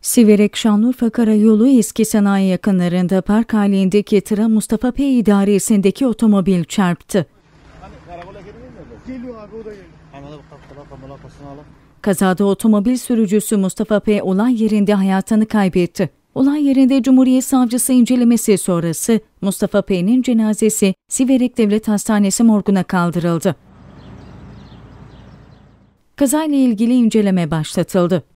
Siverek Şanlıurfa Karayolu eski sanayi yakınlarında park halindeki Tıra Mustafa P. idaresindeki otomobil çarptı. Kazada otomobil sürücüsü Mustafa P. olay yerinde hayatını kaybetti. Olay yerinde Cumhuriyet Savcısı incelemesi sonrası Mustafa P.'nin cenazesi Siverek Devlet Hastanesi morguna kaldırıldı. Kazayla ilgili inceleme başlatıldı.